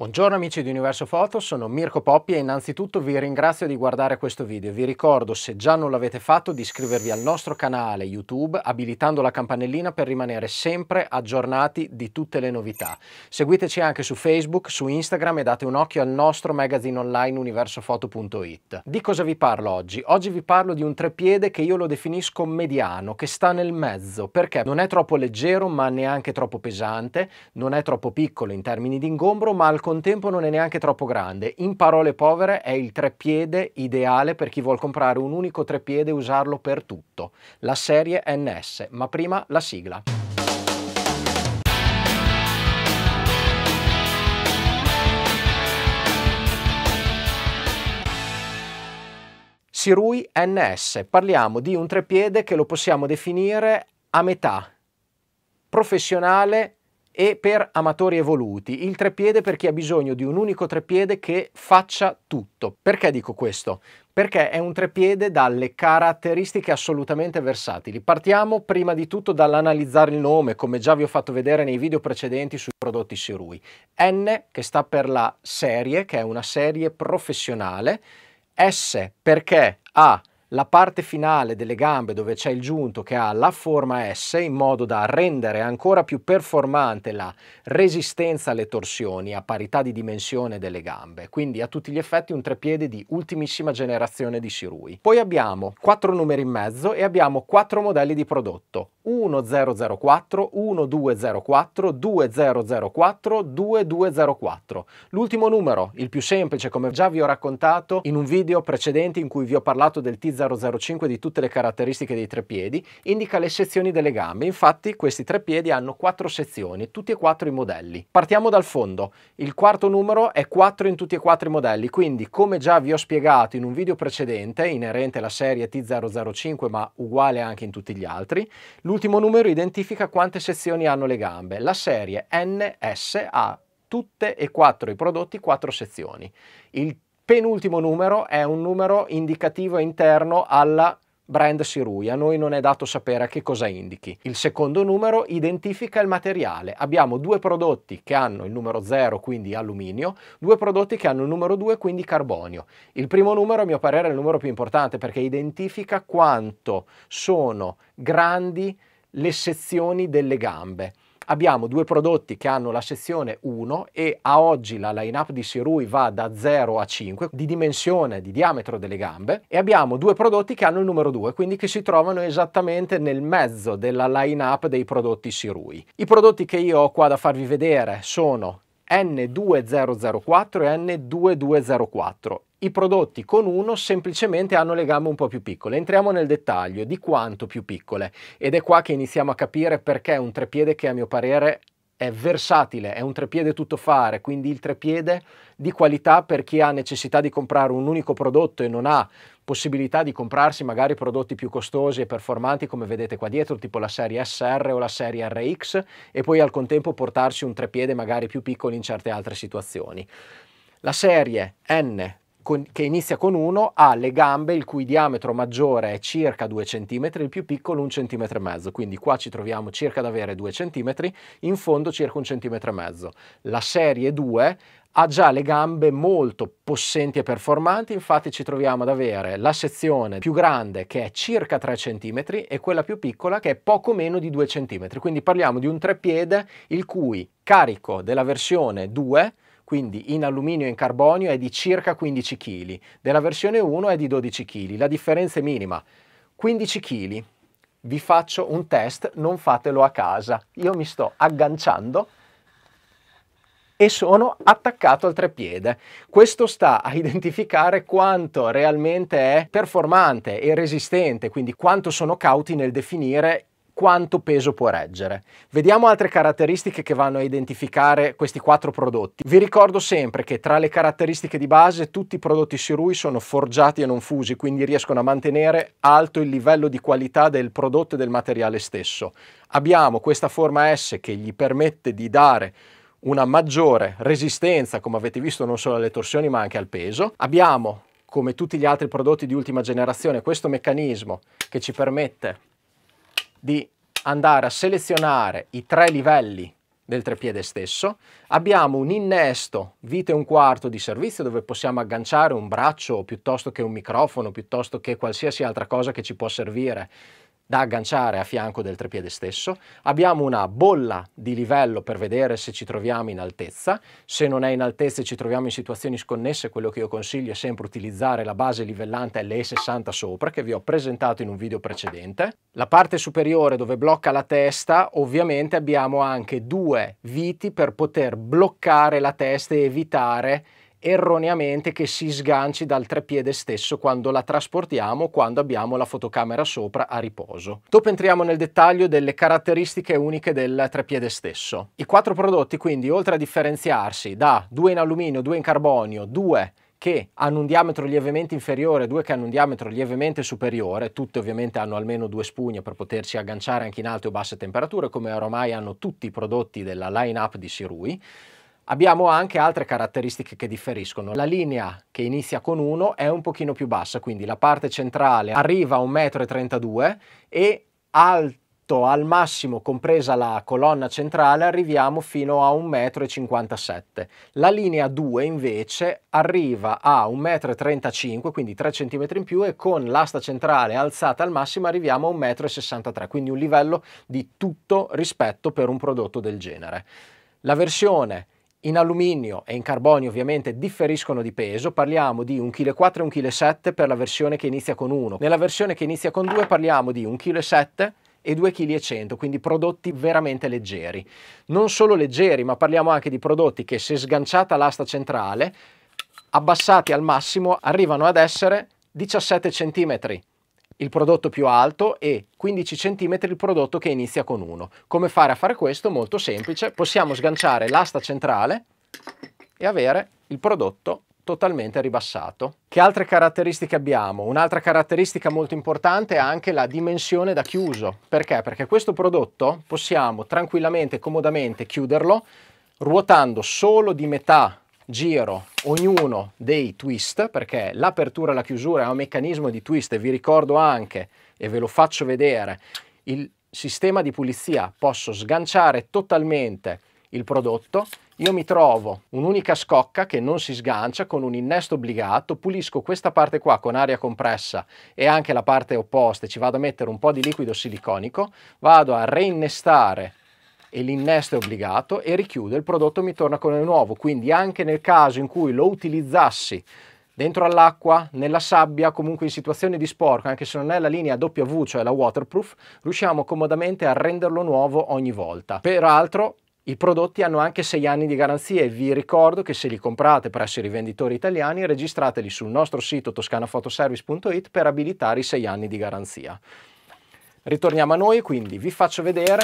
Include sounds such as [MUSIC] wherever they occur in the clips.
Buongiorno amici di Universo Foto, sono Mirko Poppi e innanzitutto vi ringrazio di guardare questo video. Vi ricordo, se già non l'avete fatto, di iscrivervi al nostro canale YouTube abilitando la campanellina per rimanere sempre aggiornati di tutte le novità. Seguiteci anche su Facebook, su Instagram e date un occhio al nostro magazine online universofoto.it. Di cosa vi parlo oggi? Oggi vi parlo di un treppiede che io lo definisco mediano, che sta nel mezzo, perché non è troppo leggero ma neanche troppo pesante, non è troppo piccolo in termini di ingombro ma al contrario contempo non è neanche troppo grande. In parole povere è il treppiede ideale per chi vuole comprare un unico treppiede e usarlo per tutto. La serie NS, ma prima la sigla. Sirui NS, parliamo di un treppiede che lo possiamo definire a metà professionale e per amatori evoluti, il treppiede per chi ha bisogno di un unico treppiede che faccia tutto. Perché dico questo? Perché è un treppiede dalle caratteristiche assolutamente versatili. Partiamo prima di tutto dall'analizzare il nome, come già vi ho fatto vedere nei video precedenti sui prodotti Sirui. N che sta per la serie, che è una serie professionale, S perché ha la parte finale delle gambe dove c'è il giunto che ha la forma S in modo da rendere ancora più performante la resistenza alle torsioni a parità di dimensione delle gambe, quindi a tutti gli effetti un trepiede di ultimissima generazione di Sirui. Poi abbiamo quattro numeri in mezzo e abbiamo quattro modelli di prodotto, 1004, 1204, 2004, 2204. L'ultimo numero, il più semplice come già vi ho raccontato in un video precedente in cui vi ho parlato del T0 005 di tutte le caratteristiche dei tre piedi, indica le sezioni delle gambe. Infatti questi tre piedi hanno quattro sezioni, tutti e quattro i modelli. Partiamo dal fondo. Il quarto numero è 4 in tutti e quattro i modelli, quindi come già vi ho spiegato in un video precedente, inerente alla serie T005 ma uguale anche in tutti gli altri, l'ultimo numero identifica quante sezioni hanno le gambe. La serie NS ha tutte e quattro i prodotti, quattro sezioni. Il penultimo numero è un numero indicativo interno alla brand Sirui, a noi non è dato sapere a che cosa indichi. Il secondo numero identifica il materiale. Abbiamo due prodotti che hanno il numero 0, quindi alluminio, due prodotti che hanno il numero 2, quindi carbonio. Il primo numero, a mio parere, è il numero più importante perché identifica quanto sono grandi le sezioni delle gambe abbiamo due prodotti che hanno la sezione 1 e a oggi la line-up di Sirui va da 0 a 5 di dimensione, di diametro delle gambe e abbiamo due prodotti che hanno il numero 2, quindi che si trovano esattamente nel mezzo della line-up dei prodotti Sirui. I prodotti che io ho qua da farvi vedere sono N2004 e N2204. I prodotti con uno semplicemente hanno le gambe un po' più piccole. Entriamo nel dettaglio di quanto più piccole ed è qua che iniziamo a capire perché un trepiede che a mio parere è versatile, è un trepiede tuttofare, quindi il trepiede di qualità per chi ha necessità di comprare un unico prodotto e non ha possibilità di comprarsi magari prodotti più costosi e performanti come vedete qua dietro, tipo la serie SR o la serie RX e poi al contempo portarsi un trepiede magari più piccolo in certe altre situazioni. La serie N con, che inizia con 1 ha le gambe il cui diametro maggiore è circa 2 cm, il più piccolo 1 cm e mezzo, quindi qua ci troviamo circa ad avere 2 cm, in fondo circa 1 cm e mezzo. La serie 2 ha già le gambe molto possenti e performanti, infatti ci troviamo ad avere la sezione più grande che è circa 3 cm e quella più piccola che è poco meno di 2 cm, quindi parliamo di un treppiede il cui carico della versione 2 quindi in alluminio e in carbonio è di circa 15 kg, della versione 1 è di 12 kg, la differenza è minima. 15 kg, vi faccio un test, non fatelo a casa, io mi sto agganciando e sono attaccato al treppiede. Questo sta a identificare quanto realmente è performante e resistente, quindi quanto sono cauti nel definire quanto peso può reggere. Vediamo altre caratteristiche che vanno a identificare questi quattro prodotti. Vi ricordo sempre che tra le caratteristiche di base tutti i prodotti Sirui sono forgiati e non fusi, quindi riescono a mantenere alto il livello di qualità del prodotto e del materiale stesso. Abbiamo questa forma S che gli permette di dare una maggiore resistenza, come avete visto, non solo alle torsioni ma anche al peso. Abbiamo, come tutti gli altri prodotti di ultima generazione, questo meccanismo che ci permette di andare a selezionare i tre livelli del treppiede stesso, abbiamo un innesto vite e un quarto di servizio dove possiamo agganciare un braccio piuttosto che un microfono, piuttosto che qualsiasi altra cosa che ci può servire da agganciare a fianco del trepiede stesso, abbiamo una bolla di livello per vedere se ci troviamo in altezza, se non è in altezza e ci troviamo in situazioni sconnesse quello che io consiglio è sempre utilizzare la base livellante LE60 sopra che vi ho presentato in un video precedente. La parte superiore dove blocca la testa ovviamente abbiamo anche due viti per poter bloccare la testa e evitare erroneamente che si sganci dal treppiede stesso quando la trasportiamo quando abbiamo la fotocamera sopra a riposo. Dopo entriamo nel dettaglio delle caratteristiche uniche del treppiede stesso. I quattro prodotti quindi oltre a differenziarsi da due in alluminio, due in carbonio, due che hanno un diametro lievemente inferiore, due che hanno un diametro lievemente superiore, tutte ovviamente hanno almeno due spugne per potersi agganciare anche in alte o basse temperature, come oramai hanno tutti i prodotti della line-up di Sirui. Abbiamo anche altre caratteristiche che differiscono. La linea che inizia con 1 è un pochino più bassa, quindi la parte centrale arriva a 1,32 m e alto al massimo, compresa la colonna centrale, arriviamo fino a 1,57 m. La linea 2 invece arriva a 1,35 m, quindi 3 cm in più, e con l'asta centrale alzata al massimo arriviamo a 1,63 m, quindi un livello di tutto rispetto per un prodotto del genere. La versione in alluminio e in carbonio ovviamente differiscono di peso, parliamo di 1,4 kg e 1,7 kg per la versione che inizia con 1. Nella versione che inizia con 2 parliamo di 1,7 kg e 2,1 kg, quindi prodotti veramente leggeri. Non solo leggeri, ma parliamo anche di prodotti che se sganciata l'asta centrale, abbassati al massimo, arrivano ad essere 17 cm il prodotto più alto e 15 cm il prodotto che inizia con 1. Come fare a fare questo? Molto semplice, possiamo sganciare l'asta centrale e avere il prodotto totalmente ribassato. Che altre caratteristiche abbiamo? Un'altra caratteristica molto importante è anche la dimensione da chiuso. Perché? Perché questo prodotto possiamo tranquillamente comodamente chiuderlo ruotando solo di metà giro ognuno dei twist perché l'apertura e la chiusura è un meccanismo di twist e vi ricordo anche e ve lo faccio vedere il sistema di pulizia posso sganciare totalmente il prodotto io mi trovo un'unica scocca che non si sgancia con un innesto obbligato, pulisco questa parte qua con aria compressa e anche la parte opposta, ci vado a mettere un po' di liquido siliconico, vado a reinnestare e l'innesto è obbligato e richiudo, il prodotto mi torna come nuovo, quindi anche nel caso in cui lo utilizzassi dentro all'acqua, nella sabbia, comunque in situazioni di sporco, anche se non è la linea W, cioè la waterproof, riusciamo comodamente a renderlo nuovo ogni volta. Peraltro i prodotti hanno anche 6 anni di garanzia e vi ricordo che se li comprate presso i rivenditori italiani registrateli sul nostro sito toscanafotoservice.it per abilitare i 6 anni di garanzia. Ritorniamo a noi, quindi vi faccio vedere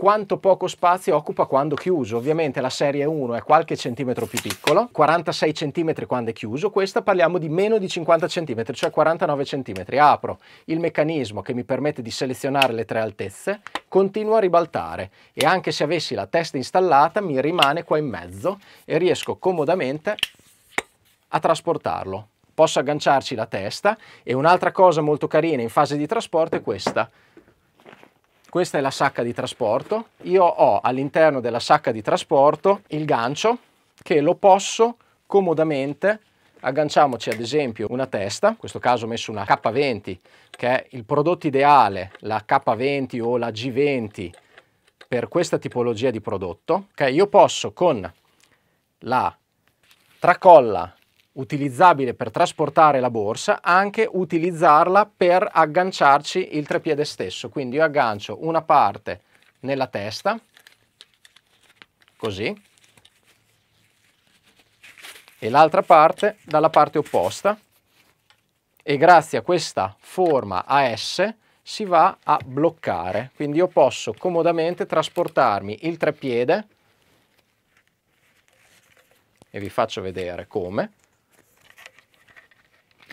quanto poco spazio occupa quando chiuso. Ovviamente la serie 1 è qualche centimetro più piccolo, 46 cm quando è chiuso, questa parliamo di meno di 50 cm, cioè 49 cm. Apro il meccanismo che mi permette di selezionare le tre altezze, continuo a ribaltare e anche se avessi la testa installata mi rimane qua in mezzo e riesco comodamente a trasportarlo. Posso agganciarci la testa e un'altra cosa molto carina in fase di trasporto è questa questa è la sacca di trasporto. Io ho all'interno della sacca di trasporto il gancio che lo posso comodamente agganciamoci ad esempio una testa, in questo caso ho messo una K20 che è il prodotto ideale, la K20 o la G20 per questa tipologia di prodotto, che okay, io posso con la tracolla utilizzabile per trasportare la borsa, anche utilizzarla per agganciarci il trepiede stesso. Quindi io aggancio una parte nella testa, così, e l'altra parte dalla parte opposta e grazie a questa forma a S si va a bloccare. Quindi io posso comodamente trasportarmi il trepiede e vi faccio vedere come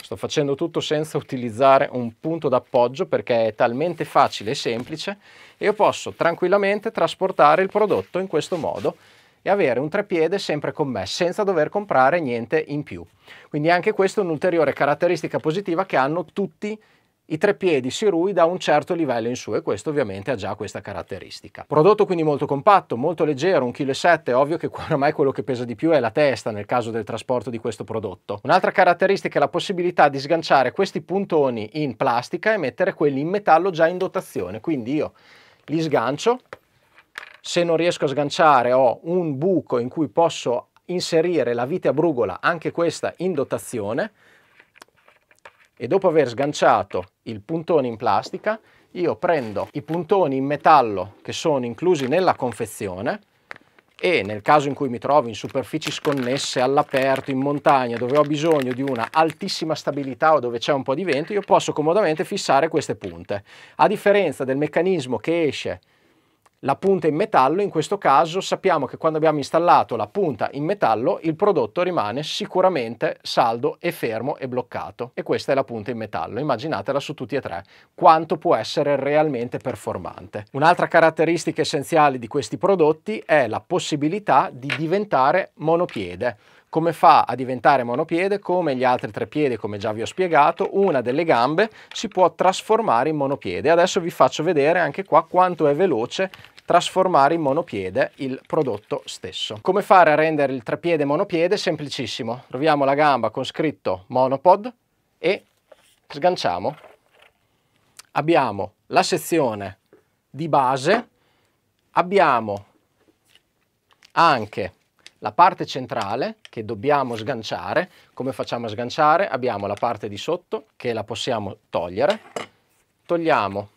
Sto facendo tutto senza utilizzare un punto d'appoggio perché è talmente facile e semplice e io posso tranquillamente trasportare il prodotto in questo modo e avere un trepiede sempre con me senza dover comprare niente in più. Quindi anche questa è un'ulteriore caratteristica positiva che hanno tutti i i tre piedi Sirui da un certo livello in su e questo ovviamente ha già questa caratteristica. Prodotto quindi molto compatto, molto leggero, 1,7 kg, ovvio che [LAUGHS] oramai quello che pesa di più è la testa nel caso del trasporto di questo prodotto. Un'altra caratteristica è la possibilità di sganciare questi puntoni in plastica e mettere quelli in metallo già in dotazione, quindi io li sgancio, se non riesco a sganciare ho un buco in cui posso inserire la vite a brugola, anche questa in dotazione, e dopo aver sganciato il puntone in plastica io prendo i puntoni in metallo che sono inclusi nella confezione e nel caso in cui mi trovo in superfici sconnesse, all'aperto, in montagna, dove ho bisogno di una altissima stabilità o dove c'è un po' di vento, io posso comodamente fissare queste punte. A differenza del meccanismo che esce la punta in metallo, in questo caso sappiamo che quando abbiamo installato la punta in metallo il prodotto rimane sicuramente saldo e fermo e bloccato e questa è la punta in metallo, immaginatela su tutti e tre, quanto può essere realmente performante. Un'altra caratteristica essenziale di questi prodotti è la possibilità di diventare monopiede come fa a diventare monopiede? Come gli altri tre piedi, come già vi ho spiegato, una delle gambe si può trasformare in monopiede. Adesso vi faccio vedere anche qua quanto è veloce trasformare in monopiede il prodotto stesso. Come fare a rendere il trepiede monopiede? Semplicissimo. Troviamo la gamba con scritto monopod e sganciamo. Abbiamo la sezione di base, abbiamo anche la parte centrale che dobbiamo sganciare. Come facciamo a sganciare? Abbiamo la parte di sotto che la possiamo togliere. Togliamo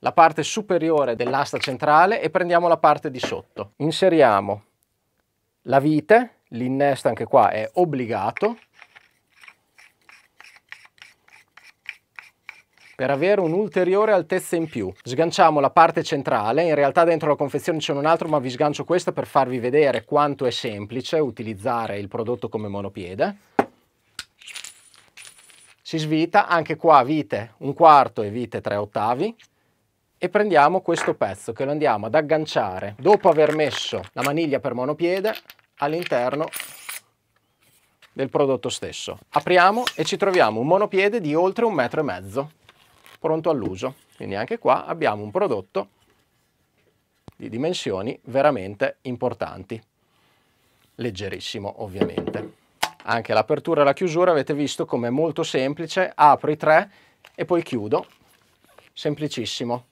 la parte superiore dell'asta centrale e prendiamo la parte di sotto. Inseriamo la vite, l'innesto anche qua è obbligato, per avere un'ulteriore altezza in più. Sganciamo la parte centrale, in realtà dentro la confezione c'è un altro ma vi sgancio questa per farvi vedere quanto è semplice utilizzare il prodotto come monopiede. Si svita, anche qua vite un quarto e vite tre ottavi e prendiamo questo pezzo che lo andiamo ad agganciare dopo aver messo la maniglia per monopiede all'interno del prodotto stesso. Apriamo e ci troviamo un monopiede di oltre un metro e mezzo pronto all'uso. Quindi anche qua abbiamo un prodotto di dimensioni veramente importanti, leggerissimo ovviamente. Anche l'apertura e la chiusura avete visto come è molto semplice, apri tre e poi chiudo, semplicissimo.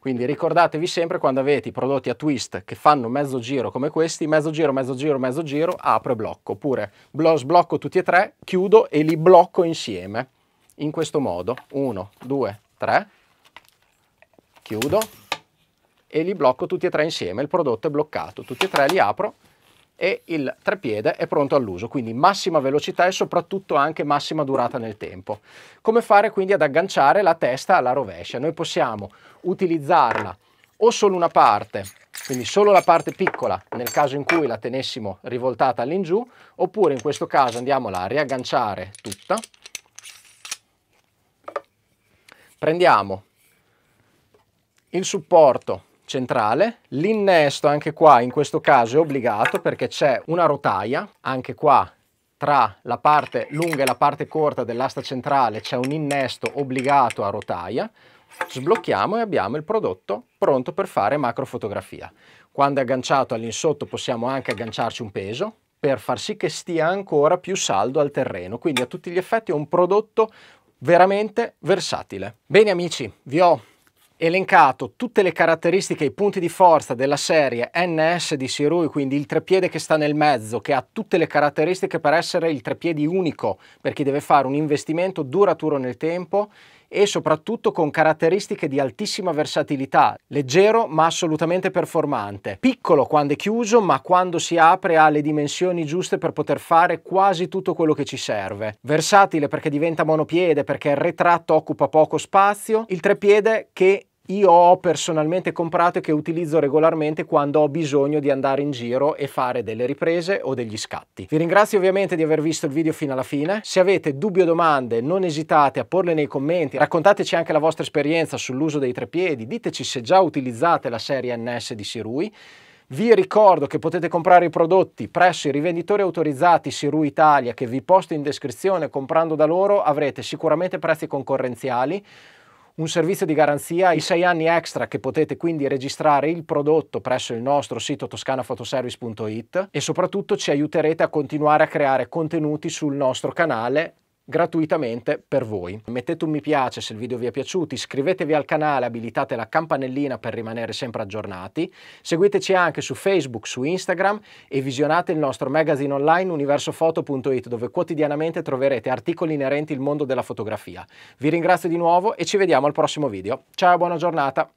Quindi ricordatevi sempre quando avete i prodotti a twist che fanno mezzo giro come questi, mezzo giro, mezzo giro, mezzo giro, apro e blocco, oppure sblocco tutti e tre, chiudo e li blocco insieme in questo modo. 1, 2, 3, chiudo e li blocco tutti e tre insieme. Il prodotto è bloccato, tutti e tre li apro e il trepiede è pronto all'uso, quindi massima velocità e soprattutto anche massima durata nel tempo. Come fare quindi ad agganciare la testa alla rovescia? Noi possiamo utilizzarla o solo una parte, quindi solo la parte piccola nel caso in cui la tenessimo rivoltata all'ingiù, oppure in questo caso andiamola a riagganciare tutta prendiamo il supporto centrale, l'innesto anche qua in questo caso è obbligato perché c'è una rotaia, anche qua tra la parte lunga e la parte corta dell'asta centrale c'è un innesto obbligato a rotaia, sblocchiamo e abbiamo il prodotto pronto per fare macrofotografia. Quando è agganciato all'insotto possiamo anche agganciarci un peso per far sì che stia ancora più saldo al terreno, quindi a tutti gli effetti è un prodotto veramente versatile. Bene amici, vi ho elencato tutte le caratteristiche e i punti di forza della serie NS di Sirui, quindi il trepiede che sta nel mezzo, che ha tutte le caratteristiche per essere il trepiedi unico per chi deve fare un investimento duraturo nel tempo e soprattutto con caratteristiche di altissima versatilità, leggero ma assolutamente performante, piccolo quando è chiuso ma quando si apre ha le dimensioni giuste per poter fare quasi tutto quello che ci serve, versatile perché diventa monopiede, perché il retratto occupa poco spazio, il trepiede che io ho personalmente comprato e che utilizzo regolarmente quando ho bisogno di andare in giro e fare delle riprese o degli scatti. Vi ringrazio ovviamente di aver visto il video fino alla fine. Se avete dubbi o domande non esitate a porle nei commenti, raccontateci anche la vostra esperienza sull'uso dei treppiedi, diteci se già utilizzate la serie NS di Sirui. Vi ricordo che potete comprare i prodotti presso i rivenditori autorizzati Siru Italia che vi posto in descrizione, comprando da loro avrete sicuramente prezzi concorrenziali un servizio di garanzia, i sei anni extra che potete quindi registrare il prodotto presso il nostro sito toscanafotoservice.it e soprattutto ci aiuterete a continuare a creare contenuti sul nostro canale gratuitamente per voi. Mettete un mi piace se il video vi è piaciuto, iscrivetevi al canale, abilitate la campanellina per rimanere sempre aggiornati, seguiteci anche su Facebook, su Instagram e visionate il nostro magazine online universofoto.it dove quotidianamente troverete articoli inerenti al mondo della fotografia. Vi ringrazio di nuovo e ci vediamo al prossimo video. Ciao, buona giornata!